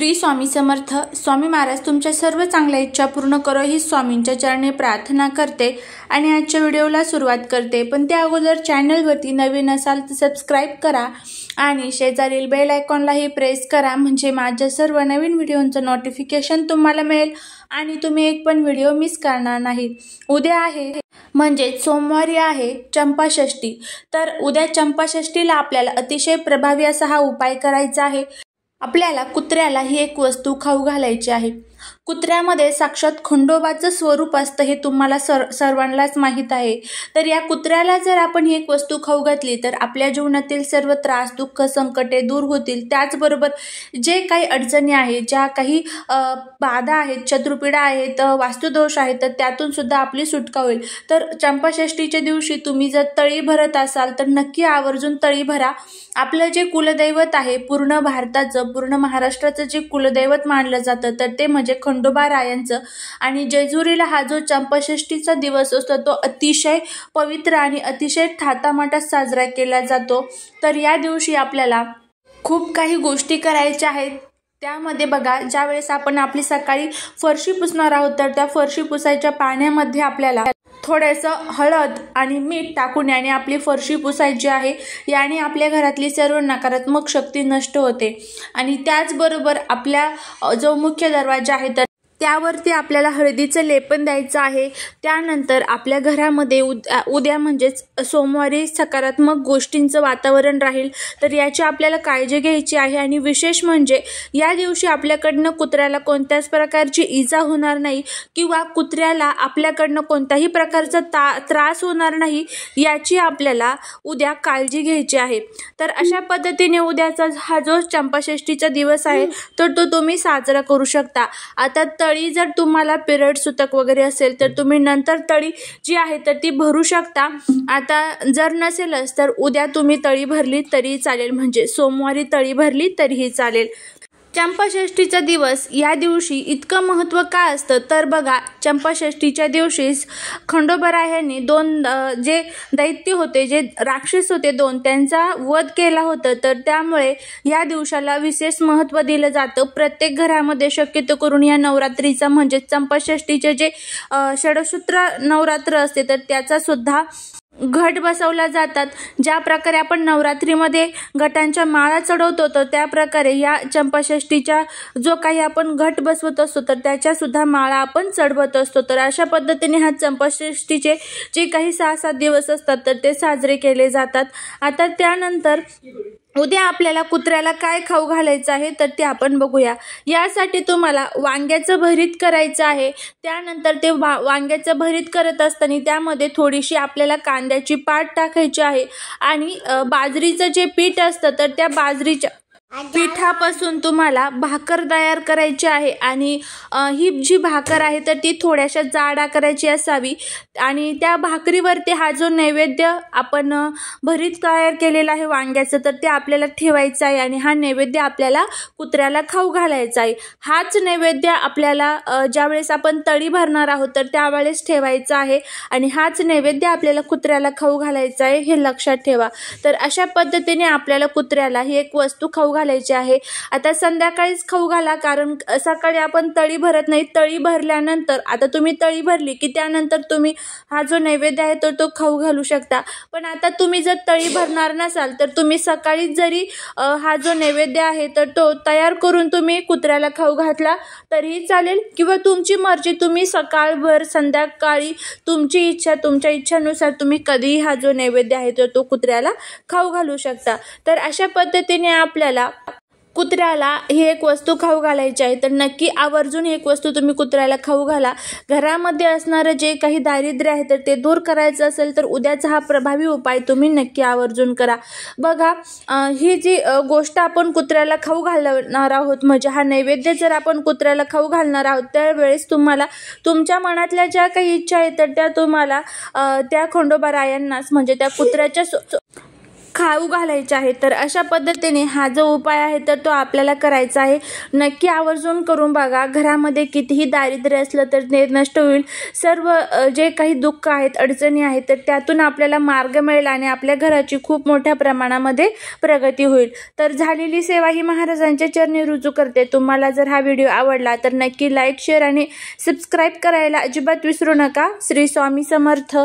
श्री स्वामी समर्थ स्वामी महाराज तुमच्या सर्व चांगल्या इच्छा पूर्ण करो ही स्वामींच्या चरणे प्रार्थना करते आणि आजच्या व्हिडिओला सुरुवात करते पण त्या अगोदर चॅनलवरती नवीन असाल तर सबस्क्राईब करा आणि शेजारील बेल आयकॉनलाही प्रेस करा म्हणजे माझ्या सर्व नवीन व्हिडिओंचं नोटिफिकेशन तुम्हाला मिळेल आणि तुम्ही एक पण व्हिडिओ मिस करणार नाही उद्या आहे म्हणजेच सोमवारी आहे चंपाषष्ठी तर उद्या चंपाषष्ठीला आपल्याला अतिशय प्रभावी असा हा उपाय करायचा आहे आपल्याला कुत्र्याला ही एक वस्तू खाऊ घालायची आहे कुत्र्यामध्ये साक्षात खंडोबाचं स्वरूप असतं हे तुम्हाला सर सर्वांनाच माहीत आहे तर या कुत्र्याला जर आपण ही एक वस्तू खाऊ घातली तर आपल्या जीवनातील सर्व त्रास दुःख संकटे दूर होतील त्याचबरोबर जे काही अडचणी आहेत ज्या काही बाधा आहेत शत्रुपिडा आहेत वास्तुदोष आहेत तर त्यातून सुद्धा आपली सुटका होईल तर चंपाषष्टीच्या दिवशी तुम्ही जर तळी भरत असाल तर नक्की आवर्जून तळी भरा आपलं जे कुलदैवत आहे पूर्ण भारताचं पूर्ण महाराष्ट्राचं जे कुलदैवत मानलं जातं तर ते म्हणजे म्हणजे खंडोबा रायांचं आणि जेजुरीला हा जो चंपषष्टीचा दिवस असतो तो अतिशय पवित्र आणि अतिशय थातामाटात साजरा केला जातो तर या दिवशी आपल्याला खूप काही गोष्टी करायच्या आहेत त्यामध्ये बघा ज्यावेळेस आपण आपली सकाळी फरशी पुसणार आहोत तर त्या फरशी पुसायच्या पाण्यामध्ये आपल्याला थोडंसं हळद आणि मीठ टाकून याने आपली फरशी पुसायची आहे याने आपल्या घरातली सर्व नकारात्मक शक्ती नष्ट होते आणि त्याचबरोबर आपल्या जो मुख्य दरवाजा आहे तर त्यावरती आपल्याला हळदीचं लेपन द्यायचं आहे त्यानंतर आपल्या घरामध्ये उद्या उद्या म्हणजेच सोमवारी सकारात्मक गोष्टींचं वातावरण राहील तर याची आपल्याला काळजी घ्यायची आहे आणि विशेष म्हणजे या दिवशी आपल्याकडनं कुत्र्याला कोणत्याच प्रकारची इजा होणार नाही किंवा कुत्र्याला आपल्याकडनं कोणत्याही प्रकारचा ता त्रास होणार नाही याची आपल्याला उद्या काळजी घ्यायची आहे तर अशा पद्धतीने उद्याचा हा जो चंपाषष्ठीचा दिवस आहे तर तो तुम्ही साजरा करू शकता आता तर तळी जर तुम्हाला पिरियड सुतक वगैरे असेल तर तुम्ही नंतर तळी जी आहे तर ती भरू शकता आता जर नसेलच तर उद्या तुम्ही तळी भरली तरी चालेल म्हणजे सोमवारी तळी भरली तरीही चालेल चंपाषष्टीचा दिवस या दिवशी इतकं महत्त्व का असतं तर बघा चंपाषष्टीच्या दिवशीच खंडोबरायांनी दोन जे दैत्य होते जे राक्षस होते दोन त्यांचा वध केला होता तर त्यामुळे या दिवसाला विशेष महत्त्व दिलं जातं प्रत्येक घरामध्ये शक्यतो करून या नवरात्रीचा म्हणजे चंपाषष्टीचे जे षडसूत्र नवरात्र असते तर त्याचा सुद्धा घट बसवला जातात ज्या प्रकारे आपण नवरात्रीमध्ये घटांच्या माळा चढवतो तर त्या प्रकारे या चंपाषष्टीच्या जो काही आपण घट बसवत असतो तर त्याच्यासुद्धा माळा आपण चढवत असतो तर अशा पद्धतीने ह्या चंपाषष्टीचे जे काही सहा सात दिवस असतात तर ते साजरे केले जातात आता त्यानंतर उद्या आपल्याला कुत्र्याला काय खाऊ घालायचं आहे तर ते आपण बघूया यासाठी तुम्हाला वांग्याचं भरीत करायचं आहे त्यानंतर ते वा वांग्याचं भरीत करत असताना त्यामध्ये थोडीशी आपल्याला कांद्याची पाट टाकायची आहे आणि बाजरीचं जे पीठ असतं तर त्या बाजरीच्या पिठापासून तुम्हाला भाकर तयार करायची आहे आणि ही जी भाकर आहे तर ती थोड्याशा जाड आकाराची असावी आणि त्या भाकरीवरती हा जो नैवेद्य आपण भरीत तयार केलेला आहे वांग्याचं तर ते आपल्याला ठेवायचं आहे आणि हा नैवेद्य आपल्याला कुत्र्याला खाऊ घालायचा आहे हाच नैवेद्य आपल्याला ज्यावेळेस आपण तळी भरणार आहोत तर त्यावेळेस ठेवायचा आहे आणि हाच नैवेद्य आपल्याला कुत्र्याला खाऊ घालायचा आहे हे लक्षात ठेवा तर अशा पद्धतीने आपल्याला कुत्र्याला ही एक वस्तू खाऊ घालायची घालायची आहे आता संध्याकाळीच खाऊ घाला कारण सकाळी आपण तळी भरत नाही तळी भरल्यानंतर आता तुम्ही तळी भरली की त्यानंतर तुम्ही हा जो नैवेद्य आहे तर तो खाऊ घालू शकता पण आता तुम्ही जर तळी भरणार नसाल तर तुम्ही सकाळीच जरी हा जो नैवेद्य आहे तर तो तयार करून तुम्ही कुत्र्याला खाऊ घातला तरीही चालेल किंवा तुमची मर्जी तुम्ही सकाळभर संध्याकाळी तुमची इच्छा तुमच्या इच्छेनुसार तुम्ही कधीही हा जो नैवेद्य आहे तो तो कुत्र्याला खाऊ घालू शकता तर अशा पद्धतीने आपल्याला कुत्र्याला ही एक वस्तू खाऊ घालायची आहे तर नक्की आवर्जून एक वस्तू तुम्ही कुत्र्याला खाऊ घाला घरामध्ये असणारं जे काही दारिद्र्य आहे तर ते दूर करायचं असेल तर उद्याचा हा प्रभावी उपाय तुम्ही नक्की आवर्जून करा बघा ही जी गोष्ट आपण कुत्र्याला खाऊ घालणार आहोत म्हणजे हा नैवेद्य जर आपण कुत्र्याला खाऊ घालणार आहोत त्यावेळेस तुम्हाला तुमच्या मनातल्या ज्या काही इच्छा आहेत तर त्या तुम्हाला त्या रायांनाच म्हणजे त्या कुत्र्याच्या खाऊ घालायचे आहे तर अशा पद्धतीने हा जो उपाय आहे तर तो आपल्याला करायचा आहे नक्की आवर्जून करून बघा घरामध्ये कितीही दारिद्र्य असलं तर ते नष्ट होईल सर्व जे काही दुःख आहेत अडचणी आहेत तर त्यातून आपल्याला मार्ग मिळेल आणि आपल्या घराची खूप मोठ्या प्रमाणामध्ये प्रगती होईल तर झालेली सेवा ही महाराजांच्या चरणी रुजू करते तुम्हाला जर हा व्हिडिओ आवडला तर नक्की लाईक शेअर आणि सबस्क्राईब करायला अजिबात विसरू नका श्री स्वामी समर्थ